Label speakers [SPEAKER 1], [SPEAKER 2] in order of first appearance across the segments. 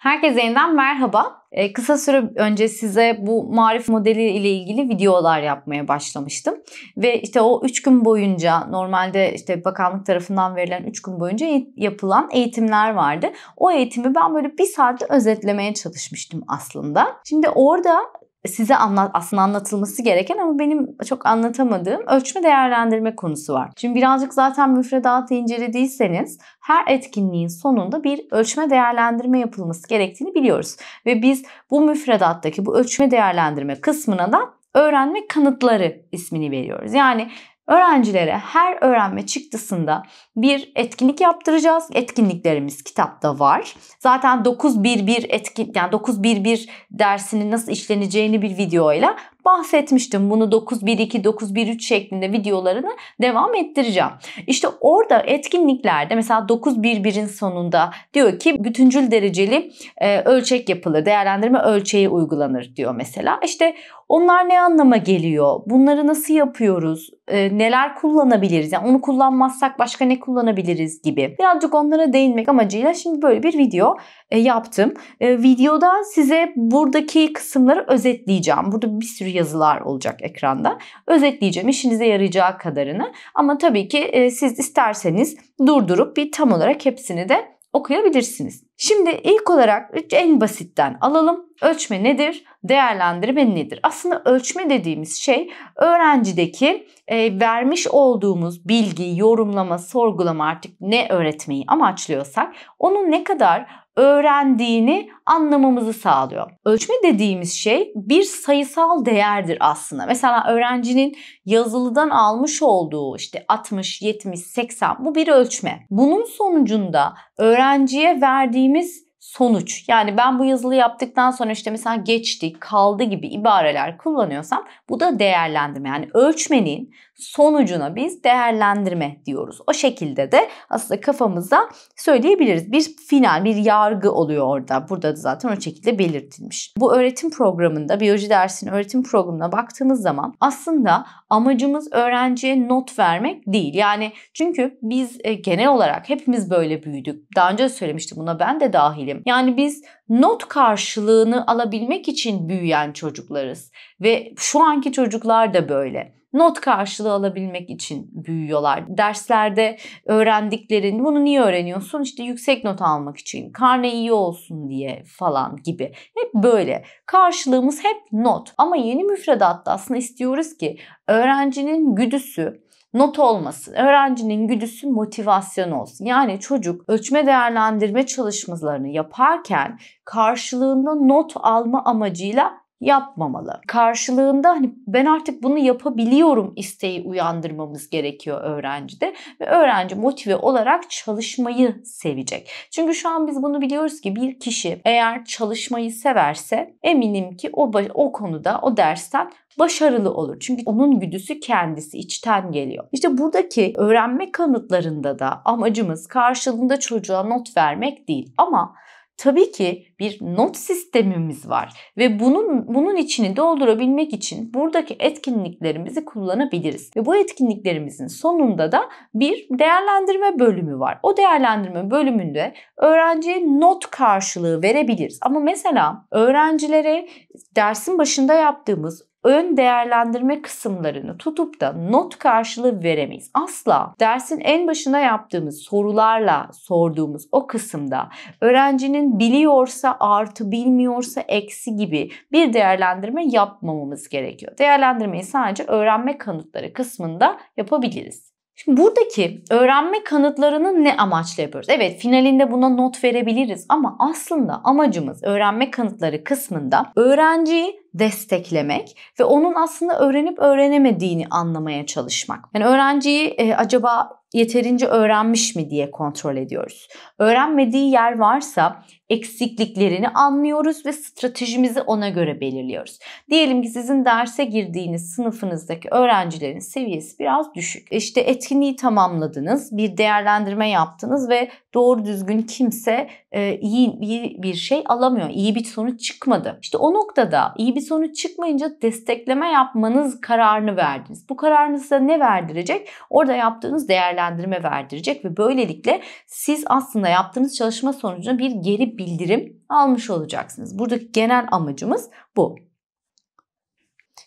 [SPEAKER 1] Herkese yeniden merhaba. Ee, kısa süre önce size bu marif modeli ile ilgili videolar yapmaya başlamıştım. Ve işte o 3 gün boyunca normalde işte bakanlık tarafından verilen 3 gün boyunca yapılan eğitimler vardı. O eğitimi ben böyle bir saatte özetlemeye çalışmıştım aslında. Şimdi orada size anlat, aslında anlatılması gereken ama benim çok anlatamadığım ölçme değerlendirme konusu var. Şimdi birazcık zaten müfredatı incelediyseniz her etkinliğin sonunda bir ölçme değerlendirme yapılması gerektiğini biliyoruz. Ve biz bu müfredattaki bu ölçme değerlendirme kısmına da öğrenme kanıtları ismini veriyoruz. Yani Öğrencilere her öğrenme çıktısında bir etkinlik yaptıracağız. Etkinliklerimiz kitapta var. Zaten 911 etkin yani 911 dersinin nasıl işleneceğini bir videoyla bahsetmiştim. Bunu 9 9 1 2 1 3 şeklinde videolarını devam ettireceğim. İşte orada etkinliklerde mesela 9 1 1'in sonunda diyor ki bütüncül dereceli e, ölçek yapılır. Değerlendirme ölçeği uygulanır diyor mesela. İşte onlar ne anlama geliyor? Bunları nasıl yapıyoruz? E, neler kullanabiliriz? Yani onu kullanmazsak başka ne kullanabiliriz gibi. Birazcık onlara değinmek amacıyla şimdi böyle bir video e, yaptım. E, videoda size buradaki kısımları özetleyeceğim. Burada bir sürü yazılar olacak ekranda. Özetleyeceğim işinize yarayacağı kadarını ama tabii ki e, siz isterseniz durdurup bir tam olarak hepsini de okuyabilirsiniz. Şimdi ilk olarak en basitten alalım. Ölçme nedir? Değerlendirme nedir? Aslında ölçme dediğimiz şey öğrencideki e, vermiş olduğumuz bilgi, yorumlama, sorgulama artık ne öğretmeyi amaçlıyorsak onun ne kadar öğrendiğini anlamamızı sağlıyor. Ölçme dediğimiz şey bir sayısal değerdir aslında. Mesela öğrencinin yazılıdan almış olduğu işte 60, 70, 80 bu bir ölçme. Bunun sonucunda öğrenciye verdiğimiz sonuç. Yani ben bu yazılı yaptıktan sonra işte mesela geçti, kaldı gibi ibareler kullanıyorsam bu da değerlendirme. Yani ölçmenin sonucuna biz değerlendirme diyoruz. O şekilde de aslında kafamıza söyleyebiliriz. Bir final, bir yargı oluyor orada. Burada da zaten o şekilde belirtilmiş. Bu öğretim programında, biyoloji dersinin öğretim programına baktığımız zaman aslında amacımız öğrenciye not vermek değil. Yani çünkü biz e, genel olarak hepimiz böyle büyüdük. Daha önce söylemiştim buna ben de dahilim. Yani biz not karşılığını alabilmek için büyüyen çocuklarız ve şu anki çocuklar da böyle not karşılığı alabilmek için büyüyorlar. Derslerde öğrendiklerini bunu niye öğreniyorsun? İşte yüksek not almak için, karne iyi olsun diye falan gibi. Hep böyle. Karşılığımız hep not. Ama yeni müfredatta aslında istiyoruz ki öğrencinin güdüsü not olmasın. Öğrencinin güdüsü motivasyon olsun. Yani çocuk ölçme değerlendirme çalışmalarını yaparken karşılığında not alma amacıyla yapmamalı. Karşılığında hani ben artık bunu yapabiliyorum isteği uyandırmamız gerekiyor öğrencide ve öğrenci motive olarak çalışmayı sevecek. Çünkü şu an biz bunu biliyoruz ki bir kişi eğer çalışmayı severse eminim ki o o konuda o dersten başarılı olur. Çünkü onun güdüsü kendisi içten geliyor. İşte buradaki öğrenme kanıtlarında da amacımız karşılığında çocuğa not vermek değil ama Tabii ki bir not sistemimiz var ve bunun bunun içini doldurabilmek için buradaki etkinliklerimizi kullanabiliriz. Ve bu etkinliklerimizin sonunda da bir değerlendirme bölümü var. O değerlendirme bölümünde öğrenciye not karşılığı verebiliriz. Ama mesela öğrencilere dersin başında yaptığımız ön değerlendirme kısımlarını tutup da not karşılığı veremeyiz. Asla dersin en başına yaptığımız sorularla sorduğumuz o kısımda öğrencinin biliyorsa artı bilmiyorsa eksi gibi bir değerlendirme yapmamamız gerekiyor. Değerlendirmeyi sadece öğrenme kanıtları kısmında yapabiliriz. Şimdi buradaki öğrenme kanıtlarını ne amaçla yapıyoruz? Evet finalinde buna not verebiliriz ama aslında amacımız öğrenme kanıtları kısmında öğrenciyi desteklemek ve onun aslında öğrenip öğrenemediğini anlamaya çalışmak. Yani öğrenciyi e, acaba yeterince öğrenmiş mi diye kontrol ediyoruz. Öğrenmediği yer varsa eksikliklerini anlıyoruz ve stratejimizi ona göre belirliyoruz. Diyelim ki sizin derse girdiğiniz sınıfınızdaki öğrencilerin seviyesi biraz düşük. İşte etkinliği tamamladınız, bir değerlendirme yaptınız ve doğru düzgün kimse e, iyi, iyi bir şey alamıyor. İyi bir sonuç çıkmadı. İşte o noktada iyi bir sonuç çıkmayınca destekleme yapmanız kararını verdiniz. Bu kararınızda ne verdirecek? Orada yaptığınız değerlendirme değerlendirme verdirecek ve böylelikle siz aslında yaptığınız çalışma sonucunda bir geri bildirim almış olacaksınız. Buradaki genel amacımız bu.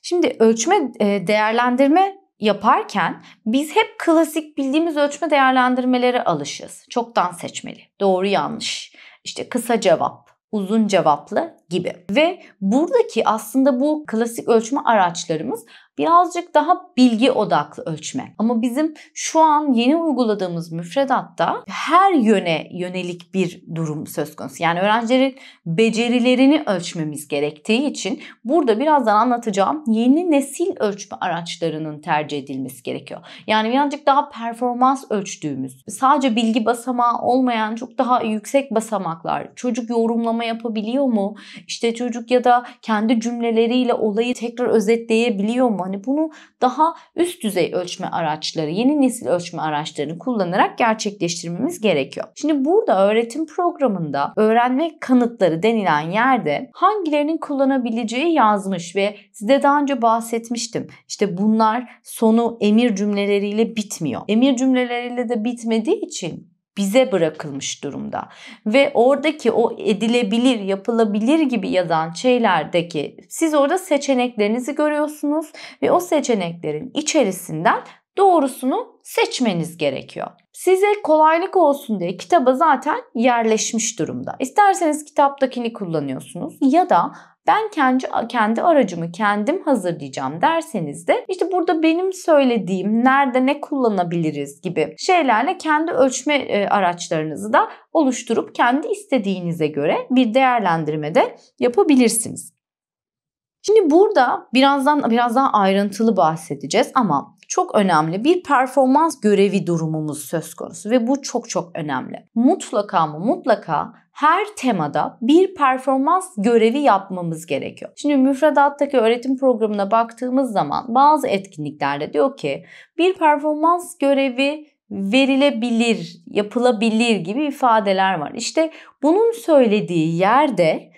[SPEAKER 1] Şimdi ölçme e, değerlendirme yaparken biz hep klasik bildiğimiz ölçme değerlendirmelere alışız. Çoktan seçmeli, doğru yanlış, işte kısa cevap, uzun cevaplı gibi. Ve buradaki aslında bu klasik ölçme araçlarımız birazcık daha bilgi odaklı ölçme. Ama bizim şu an yeni uyguladığımız müfredatta her yöne yönelik bir durum söz konusu. Yani öğrencilerin becerilerini ölçmemiz gerektiği için burada birazdan anlatacağım yeni nesil ölçme araçlarının tercih edilmesi gerekiyor. Yani birazcık daha performans ölçtüğümüz, sadece bilgi basamağı olmayan çok daha yüksek basamaklar, çocuk yorumlama yapabiliyor mu? İşte çocuk ya da kendi cümleleriyle olayı tekrar özetleyebiliyor mu? ama hani bunu daha üst düzey ölçme araçları, yeni nesil ölçme araçlarını kullanarak gerçekleştirmemiz gerekiyor. Şimdi burada öğretim programında öğrenme kanıtları denilen yerde hangilerinin kullanabileceği yazmış ve size daha önce bahsetmiştim. İşte bunlar sonu emir cümleleriyle bitmiyor. Emir cümleleriyle de bitmediği için bize bırakılmış durumda. Ve oradaki o edilebilir, yapılabilir gibi yazan şeylerdeki siz orada seçeneklerinizi görüyorsunuz ve o seçeneklerin içerisinden doğrusunu seçmeniz gerekiyor. Size kolaylık olsun diye kitaba zaten yerleşmiş durumda. İsterseniz kitaptakini kullanıyorsunuz ya da ben kendi, kendi aracımı kendim hazırlayacağım derseniz de işte burada benim söylediğim nerede ne kullanabiliriz gibi şeylerle kendi ölçme e, araçlarınızı da oluşturup kendi istediğinize göre bir değerlendirme de yapabilirsiniz. Şimdi burada birazdan biraz daha ayrıntılı bahsedeceğiz ama çok önemli. Bir performans görevi durumumuz söz konusu ve bu çok çok önemli. Mutlaka mı mutlaka her temada bir performans görevi yapmamız gerekiyor. Şimdi müfredattaki öğretim programına baktığımız zaman bazı etkinliklerde diyor ki bir performans görevi verilebilir, yapılabilir gibi ifadeler var. İşte bunun söylediği yerde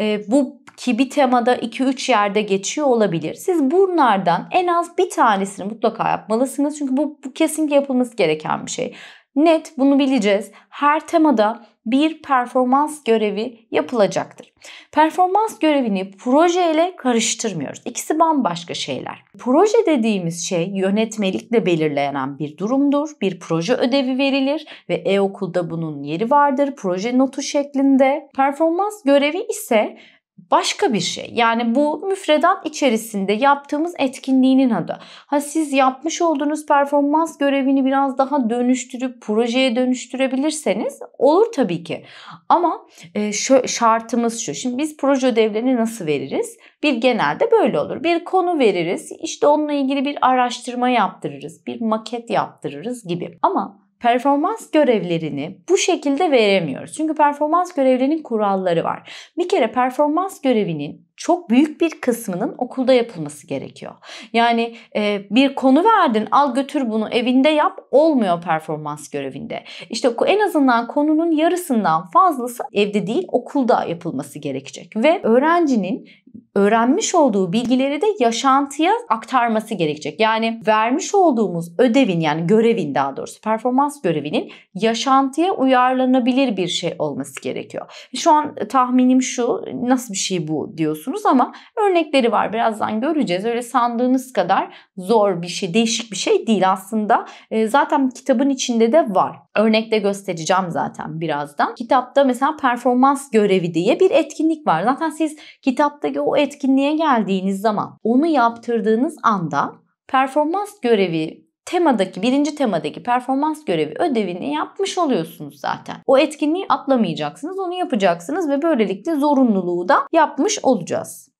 [SPEAKER 1] e, bu ki bir temada 2-3 yerde geçiyor olabilir. Siz bunlardan en az bir tanesini mutlaka yapmalısınız. Çünkü bu, bu kesinlikle yapılması gereken bir şey. Net bunu bileceğiz. Her temada bir performans görevi yapılacaktır. Performans görevini proje ile karıştırmıyoruz. İkisi bambaşka şeyler. Proje dediğimiz şey yönetmelikle belirlenen bir durumdur. Bir proje ödevi verilir ve e-okulda bunun yeri vardır. Proje notu şeklinde. Performans görevi ise başka bir şey. Yani bu müfredat içerisinde yaptığımız etkinliğinin adı. Ha siz yapmış olduğunuz performans görevini biraz daha dönüştürüp projeye dönüştürebilirseniz olur tabii ki. Ama e, şu, şartımız şu. Şimdi biz proje ödevlerini nasıl veririz? Bir genelde böyle olur. Bir konu veririz. İşte onunla ilgili bir araştırma yaptırırız. Bir maket yaptırırız gibi. Ama performans görevlerini bu şekilde veremiyoruz. Çünkü performans görevlerinin kuralları var. Bir kere performans görevinin çok büyük bir kısmının okulda yapılması gerekiyor. Yani e, bir konu verdin al götür bunu evinde yap olmuyor performans görevinde. İşte en azından konunun yarısından fazlası evde değil okulda yapılması gerekecek. Ve öğrencinin öğrenmiş olduğu bilgileri de yaşantıya aktarması gerekecek. Yani vermiş olduğumuz ödevin yani görevin daha doğrusu performans görevinin yaşantıya uyarlanabilir bir şey olması gerekiyor. Şu an tahminim şu nasıl bir şey bu diyorsunuz ama örnekleri var birazdan göreceğiz. Öyle sandığınız kadar zor bir şey değişik bir şey değil aslında. Ee, zaten kitabın içinde de var. Örnekte göstereceğim zaten birazdan. Kitapta mesela performans görevi diye bir etkinlik var. Zaten siz kitapta gö o etkinliğe geldiğiniz zaman onu yaptırdığınız anda performans görevi temadaki birinci temadaki performans görevi ödevini yapmış oluyorsunuz zaten. O etkinliği atlamayacaksınız onu yapacaksınız ve böylelikle zorunluluğu da yapmış olacağız.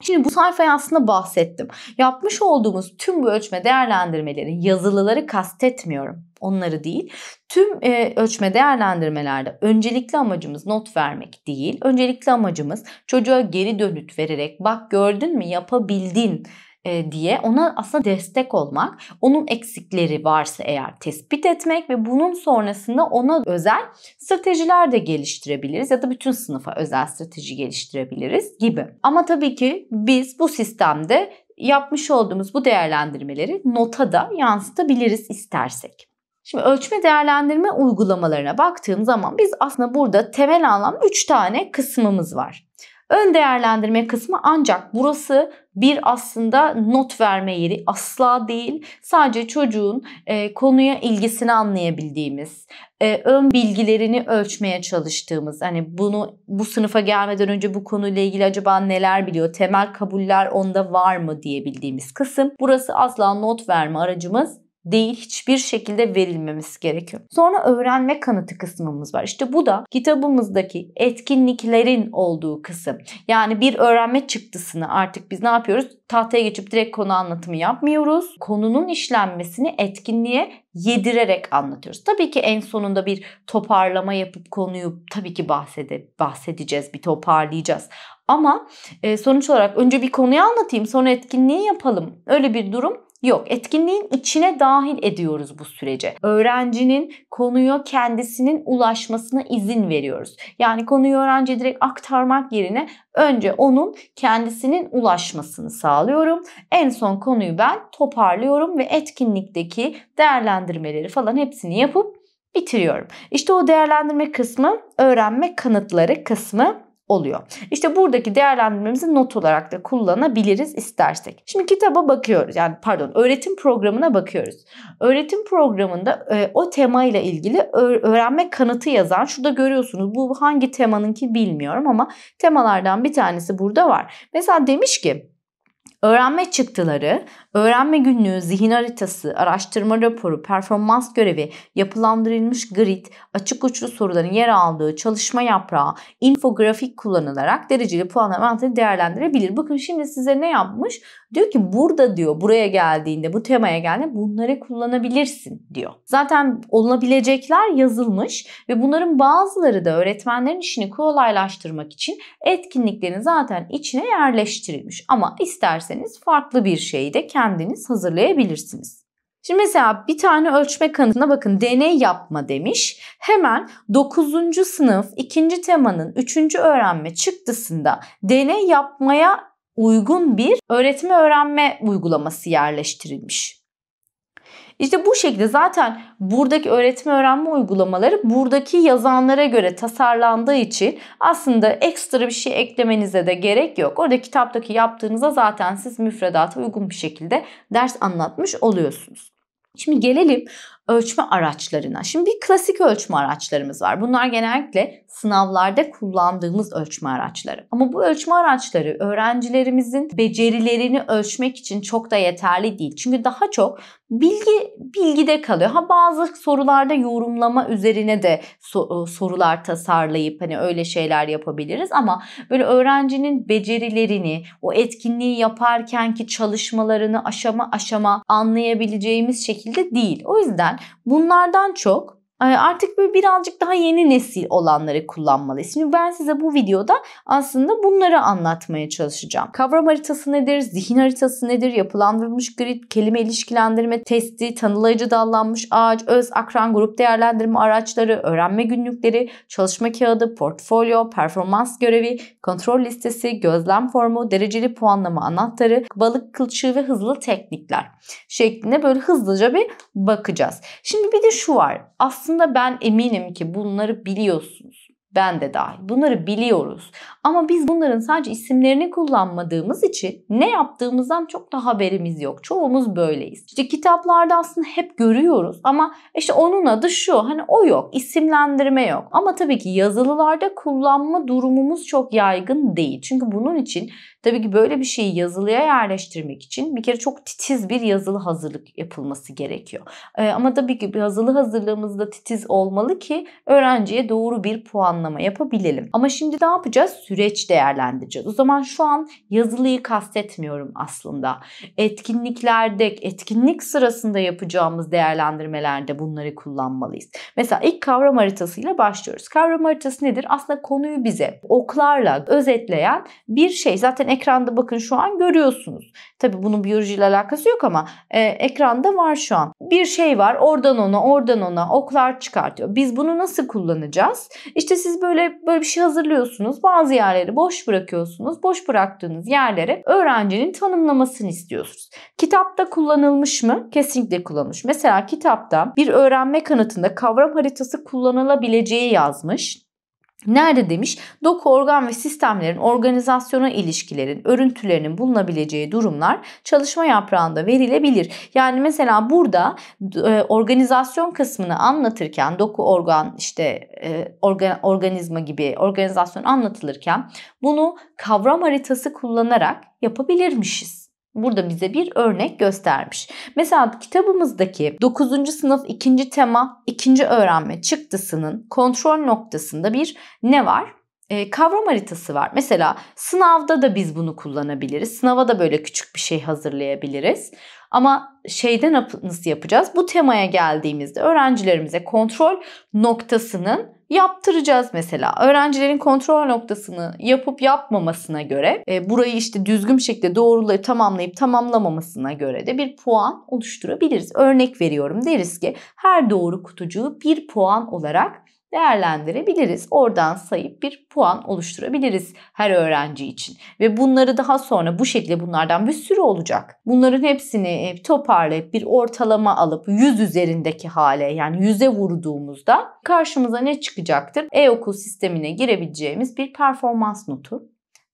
[SPEAKER 1] Şimdi bu sayfaya aslında bahsettim. Yapmış olduğumuz tüm bu ölçme değerlendirmeleri, yazılıları kastetmiyorum. Onları değil. Tüm e, ölçme değerlendirmelerde öncelikli amacımız not vermek değil. Öncelikli amacımız çocuğa geri dönüt vererek bak gördün mü yapabildin e, diye ona aslında destek olmak, onun eksikleri varsa eğer tespit etmek ve bunun sonrasında ona özel stratejiler de geliştirebiliriz ya da bütün sınıfa özel strateji geliştirebiliriz gibi. Ama tabii ki biz bu sistemde yapmış olduğumuz bu değerlendirmeleri nota da yansıtabiliriz istersek. Şimdi ölçme değerlendirme uygulamalarına baktığım zaman biz aslında burada temel anlamda 3 tane kısmımız var. Ön değerlendirme kısmı ancak burası bir aslında not verme yeri asla değil. Sadece çocuğun e, konuya ilgisini anlayabildiğimiz, e, ön bilgilerini ölçmeye çalıştığımız, hani bunu bu sınıfa gelmeden önce bu konuyla ilgili acaba neler biliyor, temel kabuller onda var mı diyebildiğimiz kısım. Burası asla not verme aracımız değil hiçbir şekilde verilmemesi gerekiyor. Sonra öğrenme kanıtı kısmımız var. İşte bu da kitabımızdaki etkinliklerin olduğu kısım. Yani bir öğrenme çıktısını artık biz ne yapıyoruz? Tahtaya geçip direkt konu anlatımı yapmıyoruz. Konunun işlenmesini etkinliğe yedirerek anlatıyoruz. Tabii ki en sonunda bir toparlama yapıp konuyu tabii ki bahsede bahsedeceğiz, bir toparlayacağız. Ama e, sonuç olarak önce bir konuyu anlatayım, sonra etkinliği yapalım. Öyle bir durum Yok, etkinliğin içine dahil ediyoruz bu sürece. Öğrencinin konuyu kendisinin ulaşmasına izin veriyoruz. Yani konuyu öğrenciye direkt aktarmak yerine önce onun kendisinin ulaşmasını sağlıyorum. En son konuyu ben toparlıyorum ve etkinlikteki değerlendirmeleri falan hepsini yapıp bitiriyorum. İşte o değerlendirme kısmı, öğrenme kanıtları kısmı oluyor. İşte buradaki değerlendirmemizi not olarak da kullanabiliriz istersek. Şimdi kitaba bakıyoruz. Yani pardon öğretim programına bakıyoruz. Öğretim programında e, o tema ile ilgili öğrenme kanıtı yazan şurada görüyorsunuz. Bu hangi temanınki bilmiyorum ama temalardan bir tanesi burada var. Mesela demiş ki öğrenme çıktıları Öğrenme günlüğü, zihin haritası, araştırma raporu, performans görevi, yapılandırılmış grid, açık uçlu soruların yer aldığı çalışma yaprağı, infografik kullanılarak dereceli puanlamayı değerlendirebilir. Bakın şimdi size ne yapmış? Diyor ki burada diyor buraya geldiğinde bu temaya geldiğinde bunları kullanabilirsin diyor. Zaten olabilecekler yazılmış ve bunların bazıları da öğretmenlerin işini kolaylaştırmak için etkinliklerin zaten içine yerleştirilmiş. Ama isterseniz farklı bir şeyi de kendi kendiniz hazırlayabilirsiniz. Şimdi mesela bir tane ölçme kanıtına bakın deney yapma demiş. Hemen 9. sınıf 2. temanın 3. öğrenme çıktısında deney yapmaya uygun bir öğretme öğrenme uygulaması yerleştirilmiş. İşte bu şekilde zaten buradaki öğretme öğrenme uygulamaları buradaki yazanlara göre tasarlandığı için aslında ekstra bir şey eklemenize de gerek yok. Orada kitaptaki yaptığınıza zaten siz müfredata uygun bir şekilde ders anlatmış oluyorsunuz. Şimdi gelelim ölçme araçlarına. Şimdi bir klasik ölçme araçlarımız var. Bunlar genellikle sınavlarda kullandığımız ölçme araçları. Ama bu ölçme araçları öğrencilerimizin becerilerini ölçmek için çok da yeterli değil. Çünkü daha çok bilgi bilgide kalıyor. Ha bazı sorularda yorumlama üzerine de e, sorular tasarlayıp hani öyle şeyler yapabiliriz ama böyle öğrencinin becerilerini, o etkinliği yaparkenki çalışmalarını aşama aşama anlayabileceğimiz şekilde değil. O yüzden bunlardan çok artık böyle birazcık daha yeni nesil olanları kullanmalıyız. Şimdi ben size bu videoda aslında bunları anlatmaya çalışacağım. Kavram haritası nedir? Zihin haritası nedir? Yapılandırılmış grid, kelime ilişkilendirme testi, tanılayıcı dallanmış ağaç, öz akran grup değerlendirme araçları, öğrenme günlükleri, çalışma kağıdı, portfolyo, performans görevi, kontrol listesi, gözlem formu, dereceli puanlama anahtarı, balık kılçığı ve hızlı teknikler şeklinde böyle hızlıca bir bakacağız. Şimdi bir de şu var. Aslında aslında ben eminim ki bunları biliyorsunuz. Ben de dahil. Bunları biliyoruz. Ama biz bunların sadece isimlerini kullanmadığımız için ne yaptığımızdan çok da haberimiz yok. Çoğumuz böyleyiz. İşte kitaplarda aslında hep görüyoruz ama işte onun adı şu. Hani o yok. İsimlendirme yok. Ama tabii ki yazılılarda kullanma durumumuz çok yaygın değil. Çünkü bunun için Tabii ki böyle bir şeyi yazılıya yerleştirmek için bir kere çok titiz bir yazılı hazırlık yapılması gerekiyor. E, ama tabii ki bir yazılı hazırlığımızda titiz olmalı ki öğrenciye doğru bir puanlama yapabilelim. Ama şimdi ne yapacağız? Süreç değerlendireceğiz. O zaman şu an yazılıyı kastetmiyorum aslında. Etkinliklerde, etkinlik sırasında yapacağımız değerlendirmelerde bunları kullanmalıyız. Mesela ilk kavram haritasıyla başlıyoruz. Kavram haritası nedir? Aslında konuyu bize oklarla özetleyen bir şey. Zaten Ekranda bakın şu an görüyorsunuz. Tabii bunun biyolojiyle alakası yok ama e, ekranda var şu an. Bir şey var oradan ona oradan ona oklar çıkartıyor. Biz bunu nasıl kullanacağız? İşte siz böyle böyle bir şey hazırlıyorsunuz. Bazı yerleri boş bırakıyorsunuz. Boş bıraktığınız yerlere öğrencinin tanımlamasını istiyorsunuz. Kitapta kullanılmış mı? Kesinlikle kullanılmış. Mesela kitapta bir öğrenme kanıtında kavram haritası kullanılabileceği yazmış. Nerede demiş? Doku, organ ve sistemlerin organizasyona ilişkilerin, örüntülerinin bulunabileceği durumlar çalışma yaprağında verilebilir. Yani mesela burada e, organizasyon kısmını anlatırken doku, organ, işte e, organ, organizma gibi organizasyon anlatılırken bunu kavram haritası kullanarak yapabilirmişiz burada bize bir örnek göstermiş. Mesela kitabımızdaki 9. sınıf 2. tema 2. öğrenme çıktısının kontrol noktasında bir ne var? e, kavram haritası var. Mesela sınavda da biz bunu kullanabiliriz. Sınava da böyle küçük bir şey hazırlayabiliriz. Ama şeyde nasıl yapacağız? Bu temaya geldiğimizde öğrencilerimize kontrol noktasının yaptıracağız mesela. Öğrencilerin kontrol noktasını yapıp yapmamasına göre e, burayı işte düzgün şekilde doğrulayıp tamamlayıp tamamlamamasına göre de bir puan oluşturabiliriz. Örnek veriyorum deriz ki her doğru kutucuğu bir puan olarak değerlendirebiliriz. Oradan sayıp bir puan oluşturabiliriz her öğrenci için. Ve bunları daha sonra bu şekilde bunlardan bir sürü olacak. Bunların hepsini e, toparlayıp bir ortalama alıp 100 üzerindeki hale yani 100'e vurduğumuzda karşımıza ne çıkacaktır? E-okul sistemine girebileceğimiz bir performans notu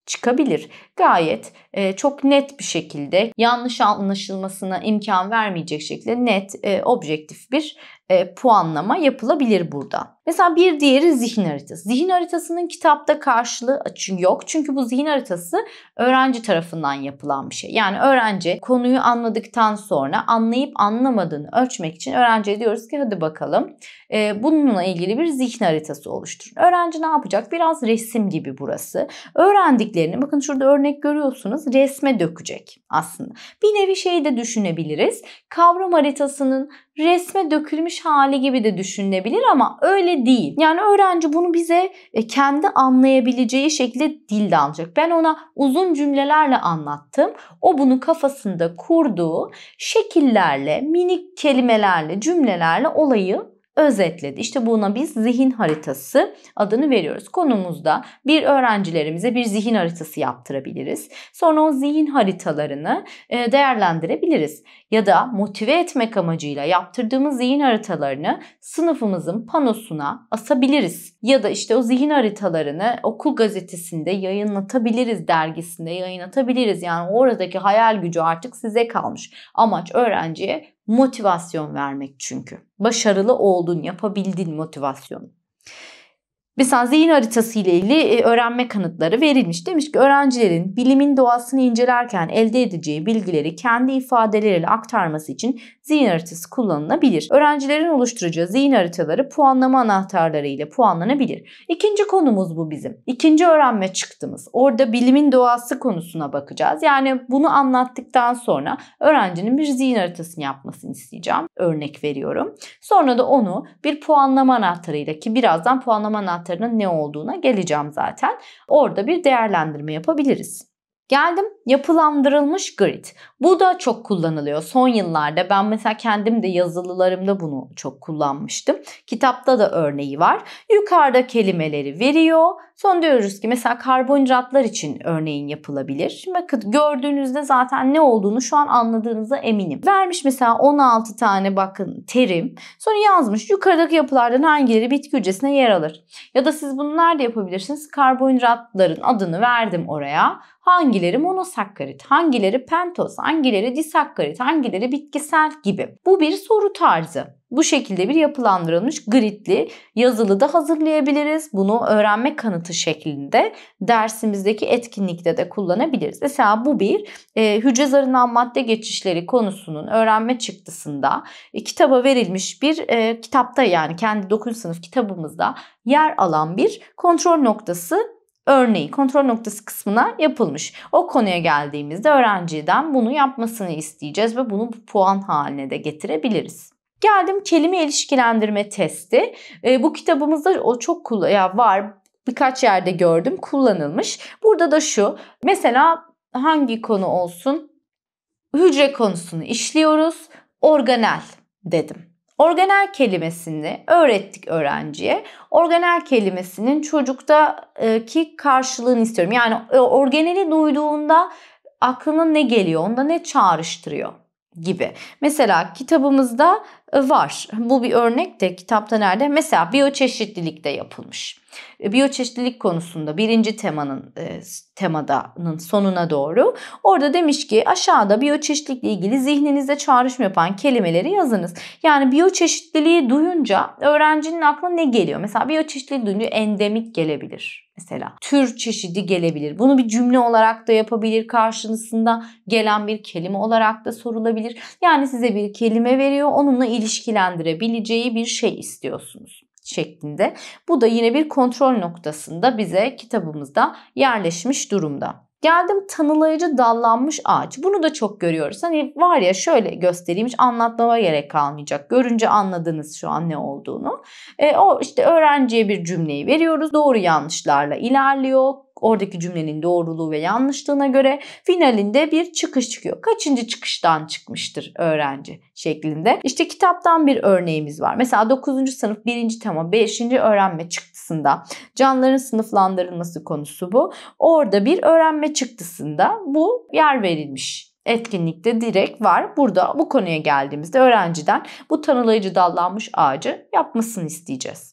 [SPEAKER 1] çıkabilir. Gayet e, çok net bir şekilde yanlış anlaşılmasına imkan vermeyecek şekilde net, e, objektif bir e, puanlama yapılabilir burada. Mesela bir diğeri zihin haritası. Zihin haritasının kitapta karşılığı yok. Çünkü bu zihin haritası öğrenci tarafından yapılan bir şey. Yani öğrenci konuyu anladıktan sonra anlayıp anlamadığını ölçmek için öğrenciye diyoruz ki hadi bakalım e, bununla ilgili bir zihin haritası oluşturun. Öğrenci ne yapacak? Biraz resim gibi burası. Öğrendiklerini bakın şurada örnek görüyorsunuz resme dökecek aslında. Bir nevi şey de düşünebiliriz. Kavram haritasının resme dökülmüş hali gibi de düşünülebilir ama öyle öyle değil. Yani öğrenci bunu bize e, kendi anlayabileceği şekilde dilde alacak. Ben ona uzun cümlelerle anlattım. O bunu kafasında kurduğu şekillerle, minik kelimelerle, cümlelerle olayı özetledi. İşte buna biz zihin haritası adını veriyoruz. Konumuzda bir öğrencilerimize bir zihin haritası yaptırabiliriz. Sonra o zihin haritalarını e, değerlendirebiliriz. Ya da motive etmek amacıyla yaptırdığımız zihin haritalarını sınıfımızın panosuna asabiliriz. Ya da işte o zihin haritalarını okul gazetesinde yayınlatabiliriz, dergisinde yayınlatabiliriz. Yani oradaki hayal gücü artık size kalmış. Amaç öğrenciye Motivasyon vermek çünkü. Başarılı oldun, yapabildin motivasyonu. Mesela zihin haritası ile ilgili e, öğrenme kanıtları verilmiş. Demiş ki öğrencilerin bilimin doğasını incelerken elde edeceği bilgileri kendi ifadeleriyle aktarması için zihin haritası kullanılabilir. Öğrencilerin oluşturacağı zihin haritaları puanlama anahtarları ile puanlanabilir. İkinci konumuz bu bizim. İkinci öğrenme çıktığımız. Orada bilimin doğası konusuna bakacağız. Yani bunu anlattıktan sonra öğrencinin bir zihin haritasını yapmasını isteyeceğim. Örnek veriyorum. Sonra da onu bir puanlama anahtarıyla ki birazdan puanlama anahtarı anahtarının ne olduğuna geleceğim zaten. Orada bir değerlendirme yapabiliriz. Geldim yapılandırılmış grid. Bu da çok kullanılıyor son yıllarda. Ben mesela kendim de yazılılarımda bunu çok kullanmıştım. Kitapta da örneği var. Yukarıda kelimeleri veriyor Son diyoruz ki mesela karbonhidratlar için örneğin yapılabilir. Bakın gördüğünüzde zaten ne olduğunu şu an anladığınıza eminim. Vermiş mesela 16 tane bakın terim. Sonra yazmış yukarıdaki yapılardan hangileri bitki hücresine yer alır? Ya da siz bunu nerede yapabilirsiniz? Karbonhidratların adını verdim oraya. Hangileri monosakkarit, hangileri pentoz, hangileri disakkarit, hangileri bitkisel gibi. Bu bir soru tarzı. Bu şekilde bir yapılandırılmış gridli yazılı da hazırlayabiliriz. Bunu öğrenme kanıtı şeklinde dersimizdeki etkinlikte de kullanabiliriz. Mesela bu bir e, hücre zarından madde geçişleri konusunun öğrenme çıktısında e, kitaba verilmiş bir e, kitapta yani kendi 9. sınıf kitabımızda yer alan bir kontrol noktası örneği kontrol noktası kısmına yapılmış. O konuya geldiğimizde öğrenciden bunu yapmasını isteyeceğiz ve bunu puan haline de getirebiliriz. Geldim kelime ilişkilendirme testi. E, bu kitabımızda o çok ya var birkaç yerde gördüm kullanılmış. Burada da şu mesela hangi konu olsun? Hücre konusunu işliyoruz. Organel dedim. Organel kelimesini öğrettik öğrenciye. Organel kelimesinin çocuktaki karşılığını istiyorum. Yani organeli duyduğunda aklına ne geliyor, onda ne çağrıştırıyor gibi. Mesela kitabımızda var. Bu bir örnek de kitapta nerede? Mesela biyoçeşitlilikte yapılmış. E, biyoçeşitlilik konusunda birinci temanın e, temadanın sonuna doğru orada demiş ki aşağıda biyoçeşitlilikle ilgili zihninizde çağrışım yapan kelimeleri yazınız. Yani biyoçeşitliliği duyunca öğrencinin aklına ne geliyor? Mesela biyoçeşitliliği duyunca endemik gelebilir mesela. Tür çeşidi gelebilir. Bunu bir cümle olarak da yapabilir. Karşınızda gelen bir kelime olarak da sorulabilir. Yani size bir kelime veriyor. Onunla ilgili ilişkilendirebileceği bir şey istiyorsunuz şeklinde. Bu da yine bir kontrol noktasında bize kitabımızda yerleşmiş durumda. Geldim tanılayıcı dallanmış ağaç. Bunu da çok görüyoruz. Hani var ya şöyle göstereyim hiç anlatmama gerek kalmayacak. Görünce anladınız şu an ne olduğunu. E, o işte öğrenciye bir cümleyi veriyoruz. Doğru yanlışlarla ilerliyor Oradaki cümlenin doğruluğu ve yanlışlığına göre finalinde bir çıkış çıkıyor. Kaçıncı çıkıştan çıkmıştır öğrenci şeklinde. İşte kitaptan bir örneğimiz var. Mesela 9. sınıf 1. tema 5. öğrenme çıktısında canlıların sınıflandırılması konusu bu. Orada bir öğrenme çıktısında bu yer verilmiş etkinlikte direkt var. Burada bu konuya geldiğimizde öğrenciden bu tanılayıcı dallanmış ağacı yapmasını isteyeceğiz.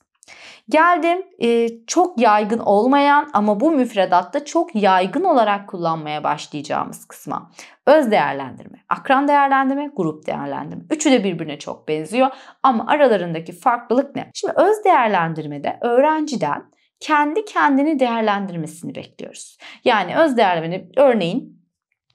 [SPEAKER 1] Geldim e, çok yaygın olmayan ama bu müfredatta çok yaygın olarak kullanmaya başlayacağımız kısma. Öz değerlendirme, akran değerlendirme, grup değerlendirme. Üçü de birbirine çok benziyor ama aralarındaki farklılık ne? Şimdi öz değerlendirmede öğrenciden kendi kendini değerlendirmesini bekliyoruz. Yani öz değerlendirme örneğin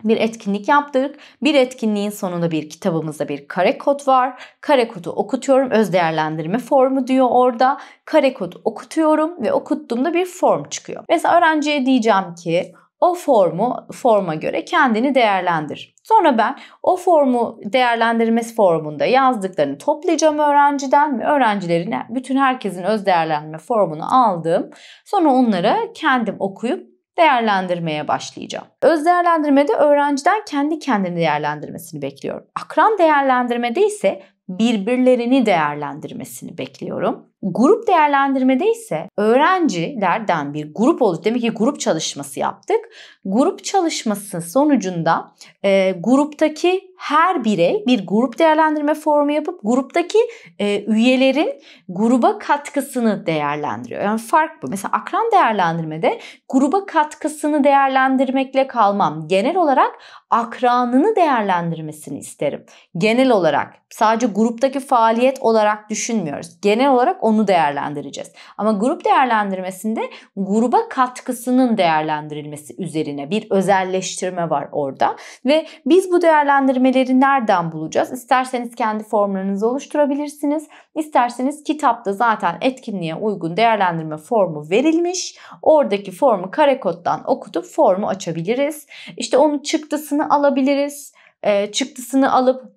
[SPEAKER 1] bir etkinlik yaptık. Bir etkinliğin sonunda bir kitabımızda bir kare kod var. Kare kodu okutuyorum. Öz değerlendirme formu diyor orada. Kare kodu okutuyorum ve okuttuğumda bir form çıkıyor. Mesela öğrenciye diyeceğim ki o formu forma göre kendini değerlendir. Sonra ben o formu değerlendirmesi formunda yazdıklarını toplayacağım öğrenciden ve öğrencilerin bütün herkesin öz değerlendirme formunu aldım. Sonra onlara kendim okuyup değerlendirmeye başlayacağım. Öz değerlendirmede öğrenciden kendi kendini değerlendirmesini bekliyorum. Akran değerlendirmede ise birbirlerini değerlendirmesini bekliyorum. Grup değerlendirmede ise öğrencilerden bir grup oldu. Demek ki grup çalışması yaptık. Grup çalışması sonucunda e, gruptaki her birey bir grup değerlendirme formu yapıp gruptaki e, üyelerin gruba katkısını değerlendiriyor. Yani fark bu. Mesela akran değerlendirmede gruba katkısını değerlendirmekle kalmam. Genel olarak akranını değerlendirmesini isterim. Genel olarak sadece gruptaki faaliyet olarak düşünmüyoruz. Genel olarak onu onu değerlendireceğiz. Ama grup değerlendirmesinde gruba katkısının değerlendirilmesi üzerine bir özelleştirme var orada. Ve biz bu değerlendirmeleri nereden bulacağız? İsterseniz kendi formlarınızı oluşturabilirsiniz. İsterseniz kitapta zaten etkinliğe uygun değerlendirme formu verilmiş. Oradaki formu kare koddan okutup formu açabiliriz. İşte onun çıktısını alabiliriz. E, çıktısını alıp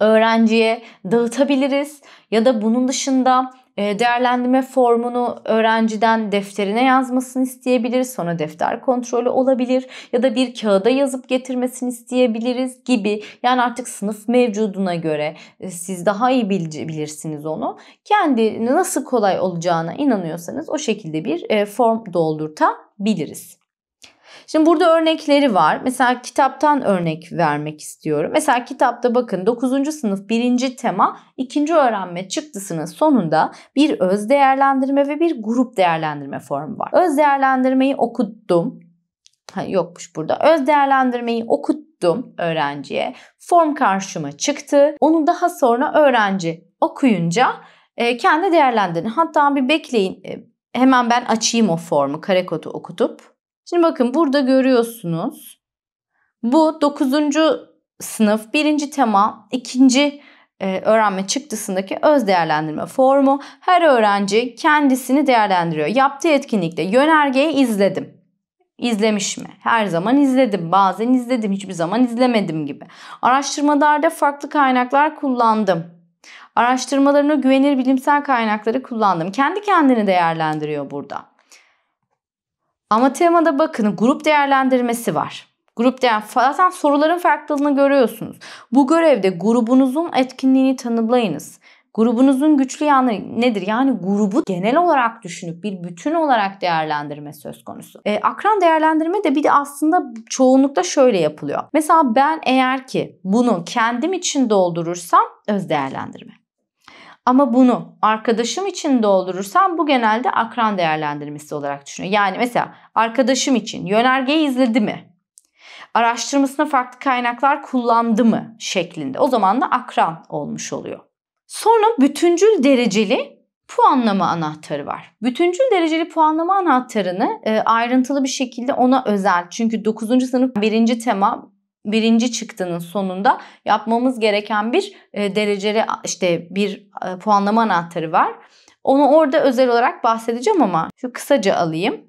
[SPEAKER 1] öğrenciye dağıtabiliriz ya da bunun dışında ee, değerlendirme formunu öğrenciden defterine yazmasını isteyebilir. Sonra defter kontrolü olabilir. Ya da bir kağıda yazıp getirmesini isteyebiliriz gibi. Yani artık sınıf mevcuduna göre e, siz daha iyi bilirsiniz onu. Kendi nasıl kolay olacağına inanıyorsanız o şekilde bir e, form doldurtabiliriz. Şimdi burada örnekleri var. Mesela kitaptan örnek vermek istiyorum. Mesela kitapta bakın 9. sınıf 1. tema 2. öğrenme çıktısının sonunda bir öz değerlendirme ve bir grup değerlendirme formu var. Öz değerlendirmeyi okuttum. Ha, yokmuş burada. Öz değerlendirmeyi okuttum öğrenciye. Form karşıma çıktı. Onu daha sonra öğrenci okuyunca e, kendi değerlendirdi. Hatta bir bekleyin. E, hemen ben açayım o formu karekodu okutup. Şimdi bakın burada görüyorsunuz. Bu 9. sınıf 1. tema 2. E, öğrenme çıktısındaki öz değerlendirme formu. Her öğrenci kendisini değerlendiriyor. Yaptığı etkinlikte yönergeyi izledim izlemiş mi? Her zaman izledim, bazen izledim, hiçbir zaman izlemedim gibi. Araştırmalarda farklı kaynaklar kullandım. Araştırmalarına güvenir bilimsel kaynakları kullandım. Kendi kendini değerlendiriyor burada. Ama temada bakın grup değerlendirmesi var. Grup değer, zaten soruların farklılığını görüyorsunuz. Bu görevde grubunuzun etkinliğini tanımlayınız. Grubunuzun güçlü yanı nedir? Yani grubu genel olarak düşünüp bir bütün olarak değerlendirme söz konusu. E, akran değerlendirme de bir de aslında çoğunlukla şöyle yapılıyor. Mesela ben eğer ki bunu kendim için doldurursam öz değerlendirme. Ama bunu arkadaşım için doldurursam bu genelde akran değerlendirmesi olarak düşünüyor. Yani mesela arkadaşım için yönergeyi izledi mi? Araştırmasına farklı kaynaklar kullandı mı şeklinde. O zaman da akran olmuş oluyor. Sonra bütüncül dereceli puanlama anahtarı var. Bütüncül dereceli puanlama anahtarını e, ayrıntılı bir şekilde ona özel çünkü 9. sınıf birinci tema birinci çıktının sonunda yapmamız gereken bir e, dereceli işte bir e, puanlama anahtarı var. Onu orada özel olarak bahsedeceğim ama şu kısaca alayım.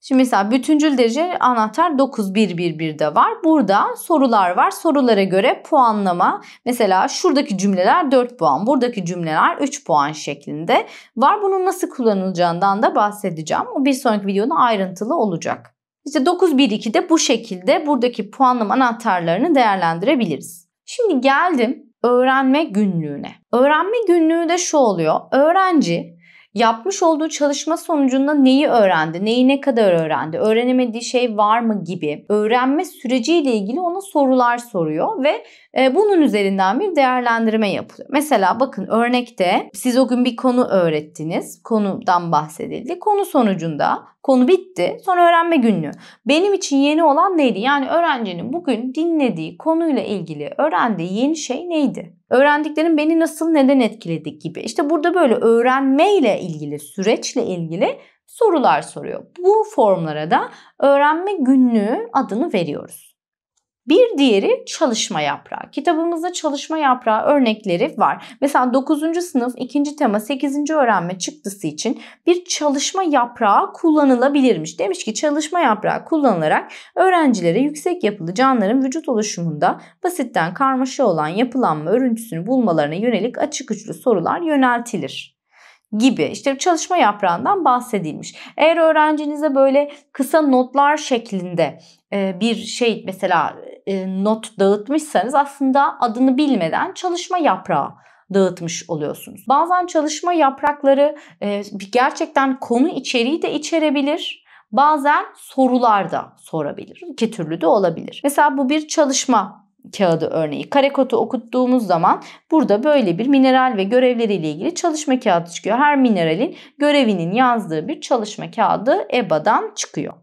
[SPEAKER 1] Şimdi mesela bütüncül derece anahtar 9 de var. Burada sorular var. Sorulara göre puanlama. Mesela şuradaki cümleler 4 puan, buradaki cümleler 3 puan şeklinde var. Bunun nasıl kullanılacağından da bahsedeceğim. Bu Bir sonraki videonun ayrıntılı olacak. İşte 9-1-2'de bu şekilde buradaki puanlama anahtarlarını değerlendirebiliriz. Şimdi geldim öğrenme günlüğüne. Öğrenme günlüğü de şu oluyor. Öğrenci yapmış olduğu çalışma sonucunda neyi öğrendi, neyi ne kadar öğrendi, öğrenemediği şey var mı gibi öğrenme süreciyle ilgili ona sorular soruyor ve ee, bunun üzerinden bir değerlendirme yapılıyor. Mesela bakın örnekte siz o gün bir konu öğrettiniz. Konudan bahsedildi. Konu sonucunda konu bitti. Sonra öğrenme günlüğü. Benim için yeni olan neydi? Yani öğrencinin bugün dinlediği konuyla ilgili öğrendiği yeni şey neydi? Öğrendiklerim beni nasıl neden etkiledi gibi. İşte burada böyle öğrenmeyle ilgili, süreçle ilgili sorular soruyor. Bu formlara da öğrenme günlüğü adını veriyoruz. Bir diğeri çalışma yaprağı. Kitabımızda çalışma yaprağı örnekleri var. Mesela 9. sınıf 2. tema 8. öğrenme çıktısı için bir çalışma yaprağı kullanılabilirmiş. Demiş ki çalışma yaprağı kullanılarak öğrencilere yüksek yapılı canlıların vücut oluşumunda basitten karmaşa olan yapılanma örüntüsünü bulmalarına yönelik açık uçlu sorular yöneltilir gibi işte çalışma yaprağından bahsedilmiş. Eğer öğrencinize böyle kısa notlar şeklinde bir şey mesela e, not dağıtmışsanız aslında adını bilmeden çalışma yaprağı dağıtmış oluyorsunuz. Bazen çalışma yaprakları e, gerçekten konu içeriği de içerebilir. Bazen sorular da sorabilir. İki türlü de olabilir. Mesela bu bir çalışma kağıdı örneği. Karekotu okuttuğumuz zaman burada böyle bir mineral ve görevleriyle ilgili çalışma kağıdı çıkıyor. Her mineralin görevinin yazdığı bir çalışma kağıdı EBA'dan çıkıyor.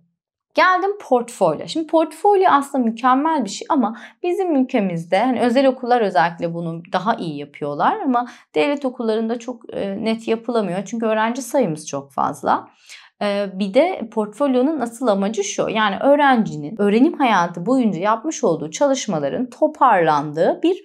[SPEAKER 1] Geldim portfolyo. Şimdi portfolyo aslında mükemmel bir şey ama bizim ülkemizde hani özel okullar özellikle bunu daha iyi yapıyorlar ama devlet okullarında çok e, net yapılamıyor. Çünkü öğrenci sayımız çok fazla. E, bir de portfolyonun asıl amacı şu. Yani öğrencinin öğrenim hayatı boyunca yapmış olduğu çalışmaların toparlandığı bir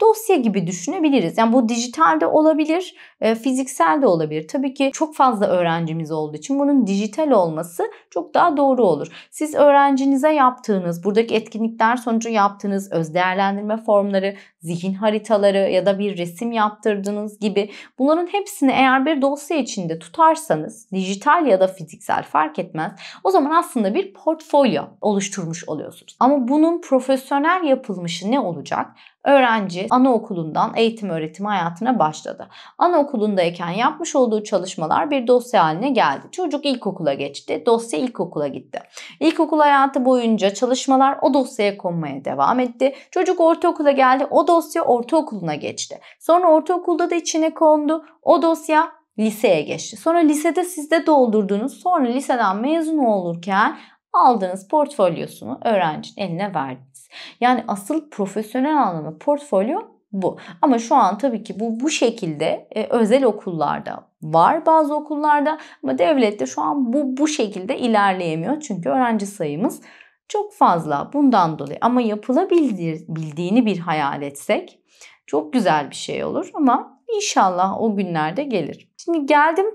[SPEAKER 1] dosya gibi düşünebiliriz. Yani bu dijital de olabilir, fiziksel de olabilir. Tabii ki çok fazla öğrencimiz olduğu için bunun dijital olması çok daha doğru olur. Siz öğrencinize yaptığınız, buradaki etkinlikler sonucu yaptığınız öz değerlendirme formları, zihin haritaları ya da bir resim yaptırdığınız gibi bunların hepsini eğer bir dosya içinde tutarsanız, dijital ya da fiziksel fark etmez. O zaman aslında bir portfolyo oluşturmuş oluyorsunuz. Ama bunun profesyonel yapılmışı ne olacak? öğrenci anaokulundan eğitim öğretim hayatına başladı. Anaokulundayken yapmış olduğu çalışmalar bir dosya haline geldi. Çocuk ilkokula geçti, dosya ilkokula gitti. İlkokul hayatı boyunca çalışmalar o dosyaya konmaya devam etti. Çocuk ortaokula geldi, o dosya ortaokuluna geçti. Sonra ortaokulda da içine kondu. O dosya liseye geçti. Sonra lisede siz de doldurdunuz. Sonra liseden mezun olurken aldığınız portfolyosunu öğrencinin eline verdiniz. Yani asıl profesyonel anlamda portfolyo bu. Ama şu an tabii ki bu bu şekilde e, özel okullarda var bazı okullarda ama devlette de şu an bu bu şekilde ilerleyemiyor. Çünkü öğrenci sayımız çok fazla bundan dolayı ama yapılabildiğini bir hayal etsek çok güzel bir şey olur ama inşallah o günlerde gelir. Şimdi geldim